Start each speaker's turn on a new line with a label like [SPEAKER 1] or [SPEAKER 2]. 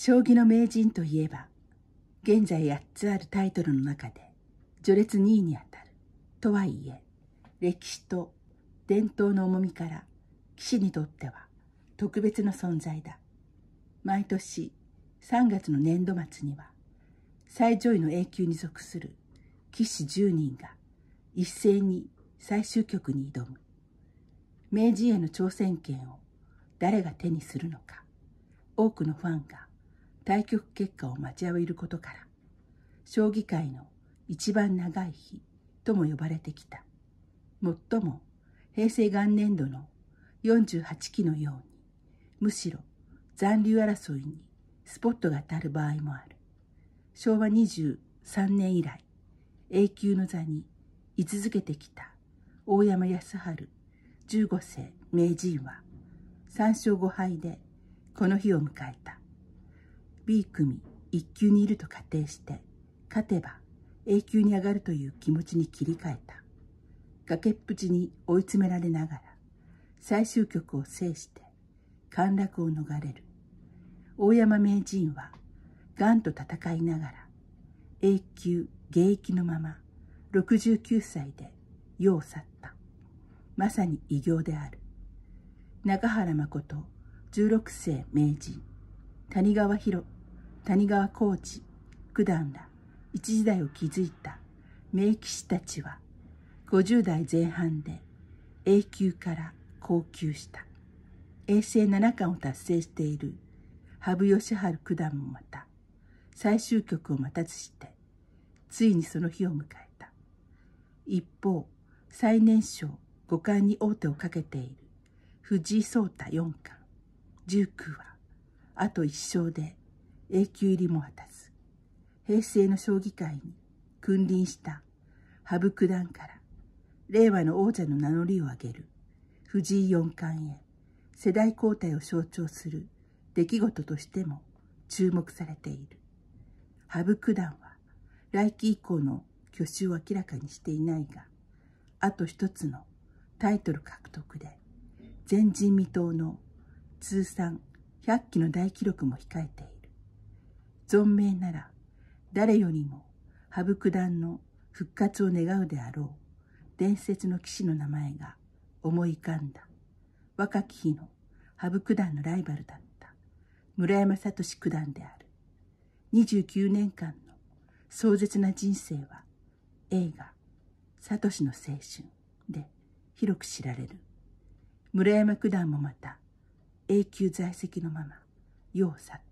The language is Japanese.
[SPEAKER 1] 将棋の名人といえば現在8つあるタイトルの中で序列2位にあたるとはいえ歴史と伝統の重みから棋士にとっては特別な存在だ毎年3月の年度末には最上位の A 級に属する棋士10人が一斉に最終局に挑む名人への挑戦権を誰が手にするのか多くのファンが対局結果を待ちわびることから将棋界の一番長い日とも呼ばれてきた最も平成元年度の48期のようにむしろ残留争いにスポットが当たる場合もある昭和23年以来永久の座に居続けてきた大山康晴15世名人は3勝5敗でこの日を迎えた B 組1級にいると仮定して勝てば A 級に上がるという気持ちに切り替えた崖っぷちに追い詰められながら最終局を制して陥落を逃れる大山名人はがんと戦いながら永久現役のまま69歳で世を去ったまさに偉業である中原誠16世名人谷川博谷川浩二九段ら一時代を築いた名棋士たちは50代前半で A 級から高級した衛星七冠を達成している羽生善治九段もまた最終局を待たずしてついにその日を迎えた一方最年少五冠に王手をかけている藤井聡太四冠19はあと一勝で永久入りも果たす平成の将棋界に君臨した羽生九段から令和の王者の名乗りを上げる藤井四冠へ世代交代を象徴する出来事としても注目されている羽生九段は来期以降の去就を明らかにしていないがあと一つのタイトル獲得で前人未到の通算100期の大記録も控えている存命なら誰よりも羽生九段の復活を願うであろう伝説の騎士の名前が思い浮かんだ若き日の羽生九段のライバルだった村山聡九段である29年間の壮絶な人生は映画「聡の青春」で広く知られる村山九段もまた永久在籍のまま世を去った